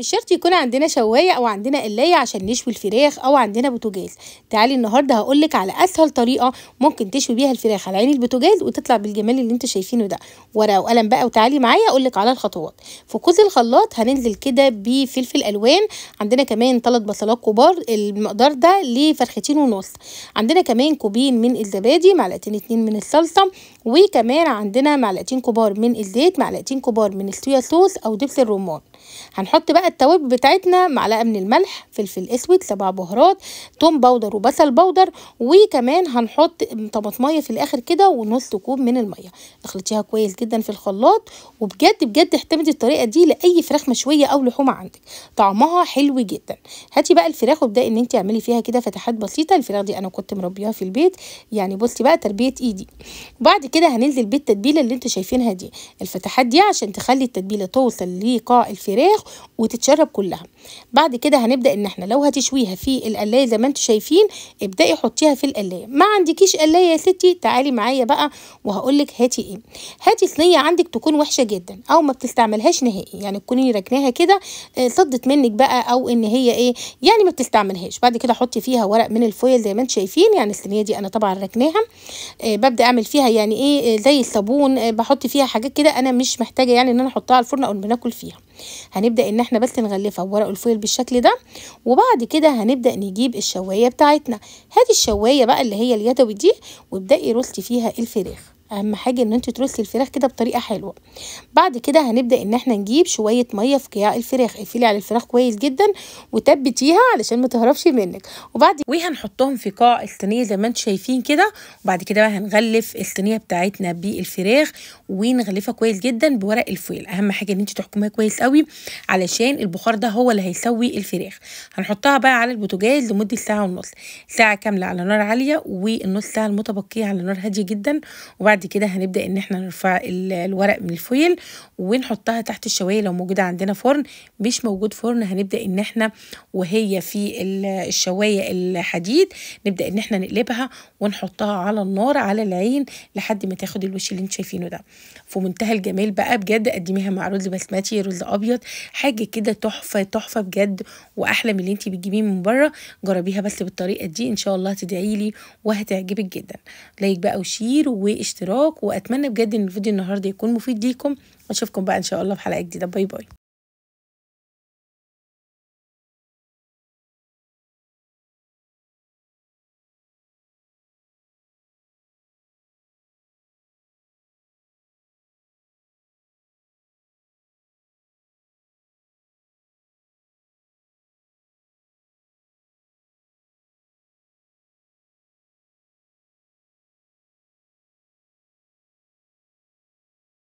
مش شرط يكون عندنا شوايه او عندنا قلايه عشان نشوي الفراخ او عندنا بوتجاز تعالي النهارده هقولك على اسهل طريقه ممكن تشوي بيها الفراخ على عين البوتجاز وتطلع بالجمال اللي انتوا شايفينه ده ورقه وقلم بقى وتعالي معايا اقولك على الخطوات في كل الخلاط هننزل كده بفلفل الوان عندنا كمان ثلاث بصلات كبار المقدار ده لفرختين ونص عندنا كمان كوبين من الزبادي معلقتين اتنين من الصلصه وكمان عندنا معلقتين كبار من الزيت معلقتين كبار من الصويا صوص او دبس الرمان هنحط بقى التوابل بتاعتنا معلقه من الملح فلفل اسود سبع بهارات توم باودر وبصل باودر وكمان هنحط طماطميه في الاخر كده ونص كوب من الميه اخلطيها كويس جدا في الخلاط وبجد بجد اعتمدي الطريقه دي لاي فراخ مشويه او لحومه عندك طعمها حلو جدا هاتي بقى الفراخ وابداي ان انت اعملي فيها كده فتحات بسيطه الفراخ دي انا كنت مربياها في البيت يعني بصي بقى تربيه ايدي بعد كده هننزل بالتتبيله اللي انتوا شايفينها دي الفتحات دي عشان تخلي التتبيله توصل لقاع الفراخ وتتشرب كلها بعد كده هنبدا ان احنا لو هتشويها في القلايه زي ما انتم شايفين ابداي حطيها في القلايه ما عندكيش قلايه يا ستي تعالي معايا بقى وهقول لك هاتي ايه هاتي صينيه عندك تكون وحشه جدا او ما بتستعملهاش نهائي يعني تكوني ركناها كده آه، صدت منك بقى او ان هي ايه يعني ما بتستعملهاش بعد كده حطي فيها ورق من الفويل زي ما انتم شايفين يعني الصينيه دي انا طبعا راكناها آه، ببدا اعمل فيها يعني ايه آه، زي الصابون بحط فيها حاجات كده انا مش محتاجه يعني ان انا احطها على الفرن او بناكل فيها هنبدأ ان احنا بس نغلفها بورق الفويل بالشكل ده وبعد كده هنبدأ نجيب الشواية بتاعتنا هاتي الشواية بقى اللي هي اليدوي دي وابدأي رصي فيها الفراخ اهم حاجه ان انت ترصي الفراخ كده بطريقه حلوه بعد كده هنبدا ان احنا نجيب شويه ميه في قياع الفراخ اقفلي على الفراخ كويس جدا وتبتيها علشان ما تهربش منك وبعد وهنحطهم في قاع الصينيه زي ما انتم شايفين كده وبعد كده بقى هنغلف الصينيه بتاعتنا بالفراخ ونغلفها كويس جدا بورق الفويل اهم حاجه ان انت تحكميها كويس قوي علشان البخار ده هو اللي هيسوي الفراخ هنحطها بقى على البوتاجاز لمده ساعه ونص ساعه كامله على نار عاليه والنص ساعه المتبقيه على نار هاديه جدا وبعد بعد كده هنبدأ ان احنا نرفع الورق من الفويل ونحطها تحت الشواية لو موجودة عندنا فرن مش موجود فرن هنبدأ ان احنا وهي في الشواية الحديد نبدأ ان احنا نقلبها ونحطها على النار على العين لحد ما تاخد الوش اللي انت شايفينه ده في منتهى الجمال بقى بجد قدميها مع رز بسمتي رز ابيض حاجة كده تحفة تحفة بجد واحلى من اللي انت بتجيبيه من بره جربيها بس بالطريقة دي ان شاء الله لي وهتعجبك جدا لايك بقى وشير واشتراك الاشتراك واتمنى بجد ان الفيديو النهارده يكون مفيد ليكم واشوفكم بقى ان شاء الله في حلقه جديده باي باي